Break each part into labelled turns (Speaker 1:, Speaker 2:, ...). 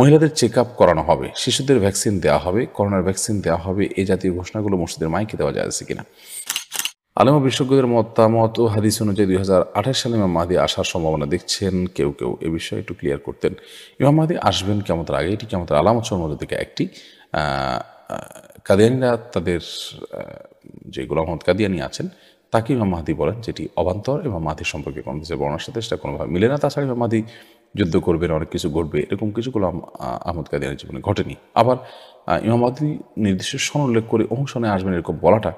Speaker 1: মহিলাদের check up করানো হবে শিশুদের ভ্যাকসিন দেওয়া হবে করোনার ভ্যাকসিন দেওয়া হবে এই জাতীয় ঘোষণাগুলো মসজিদের মাইকে দেওয়া যাচ্ছে কিনা আলেমা বিশেষজ্ঞদের মতামত ও হাদিস অনুযায়ী দুই হাজার আঠাশ সালে ইমাম মাহাদি আসার সম্ভাবনা দেখছেন কেউ কেউ এ বিষয়ে একটু ক্লিয়ার করতেন ইমাম মাহাদি আসবেন কেমন আগে এটি কেমন আলামত সম্বন্ধে থেকে একটি কাদিয়ানিরা তাদের যে গোলাম মোহাম্মদ কাদিয়ানি আছেন তাকে ইমাম মাহাদি বলেন যেটি অবান্তর এবং মাহাদি সম্পর্কে কোনো কিছু বর্ণার সাথে সেটা কোনোভাবে মিলে না তাছাড়া ইমাম মাহাদি যুদ্ধ করবে অনেক কিছু ঘটবে এরকম কিছু গোলাম আহমদ কাদিয়ানের জীবনে ঘটেনি আবার ইমাম মাহাদি নির্দিষ্ট সন উল্লেখ করে অনুসনে আসবেন এরকম বলাটা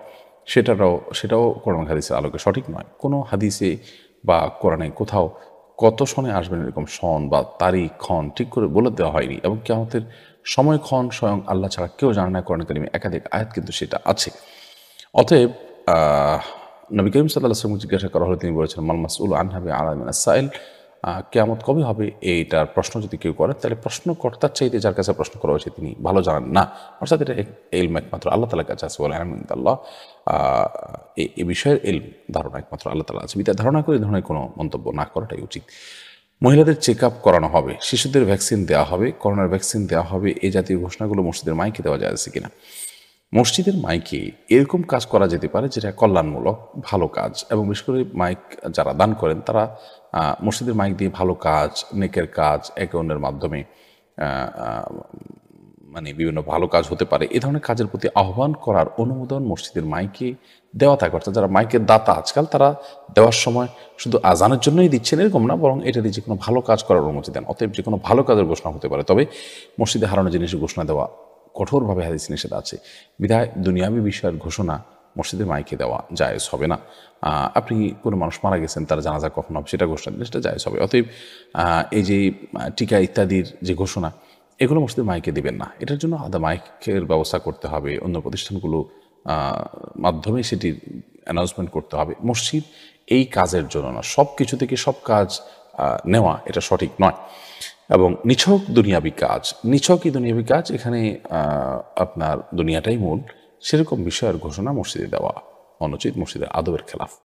Speaker 1: সেটাটাও সেটাও কোরআন হাদিসের আলোকে সঠিক নয় কোনো হাদিসে বা কোরআনে কোথাও কত সনে আসবেন এরকম সন বা তারিখ ক্ষণ ঠিক করে বলে দেওয়া হয়নি এবং কেমতের সময় ক্ষণ স্বয়ং আল্লাহ ছাড়া কেউ জানে না কোরআন কালিমে একাধিক আয়াত কিন্তু সেটা আছে অতএব নবী করিম সাল্লাহ জিজ্ঞাসা করা হলে তিনি বলেছেন মালমাস উল আনহাবি আলামিন সাইল কেয়ামত কবে হবে এইটার প্রশ্ন যদি কেউ করে তাহলে প্রশ্নকর্তার চাইতে যার কাছে প্রশ্ন করা হয়েছে তিনি ভালো জানেন না অর্থাৎ এটা এলম একমাত্র আল্লাহ তালার কাছে আছে বলে আলমিন্দাল্লাহ এ বিষয়ের এলম ধারণা একমাত্র আল্লাহ তালা আছে বিদ্যা ধারণা করে ধরনের কোনো মন্তব্য না করাটাই উচিত মহিলাদের চেক আপ করানো হবে শিশুদের ভ্যাকসিন দেওয়া হবে করোনার ভ্যাকসিন দেওয়া হবে এ জাতীয় ঘোষণাগুলো মসজিদের মাইকে দেওয়া যায় আছে কিনা মসজিদের মাইকে এরকম কাজ করা যেতে পারে যেটা কল্যাণমূলক ভালো কাজ এবং বিশেষ করে মাইক যারা দান করেন তারা মসজিদের মাইক দিয়ে ভালো কাজ নেকের কাজ একে অন্যের মাধ্যমে মানে বিভিন্ন ভালো কাজ হতে পারে এ ধরনের কাজের প্রতি আহ্বান করার অনুমোদন মসজিদের মাইকে দেওয়া থাকে অর্থাৎ যারা মাইকের দাতা আজকাল তারা দেওয়ার সময় শুধু আজানের জন্যই দিচ্ছেন এরকম না বরং এটা দিয়ে যে কোনো ভালো কাজ করার অনুমতি দেন অতএব যে কোনো ভালো কাজের ঘোষণা হতে পারে তবে মসজিদে হারানো জিনিসের ঘোষণা দেওয়া কঠোরভাবে হাদিস নিষেধ আছে বিধায় দুনিয়াবি বিষয়ের ঘোষণা মসজিদে মাইকে দেওয়া জায়েজ হবে না আপনি কোনো মানুষ মারা গেছেন তার জানাজা কখন হবে সেটা ঘোষণা দিলে সেটা জায়েজ হবে অতএব এই যে টিকা ইত্যাদির যে ঘোষণা এগুলো মসজিদের মাইকে দিবেন না এটার জন্য আদা মাইকের ব্যবস্থা করতে হবে অন্য প্রতিষ্ঠানগুলো মাধ্যমে সেটির অ্যানাউন্সমেন্ট করতে হবে মসজিদ এই কাজের জন্য না সব কিছু থেকে সব কাজ নেওয়া এটা সঠিক নয় এবং নিছক দুনিয়াবি কাজ নিছকই দুনিয়াবি কাজ এখানে আপনার দুনিয়াটাই মূল সেরকম বিষয়ের ঘোষণা মসজিদে দেওয়া অনুচিত মসজিদের আদবের খেলাফ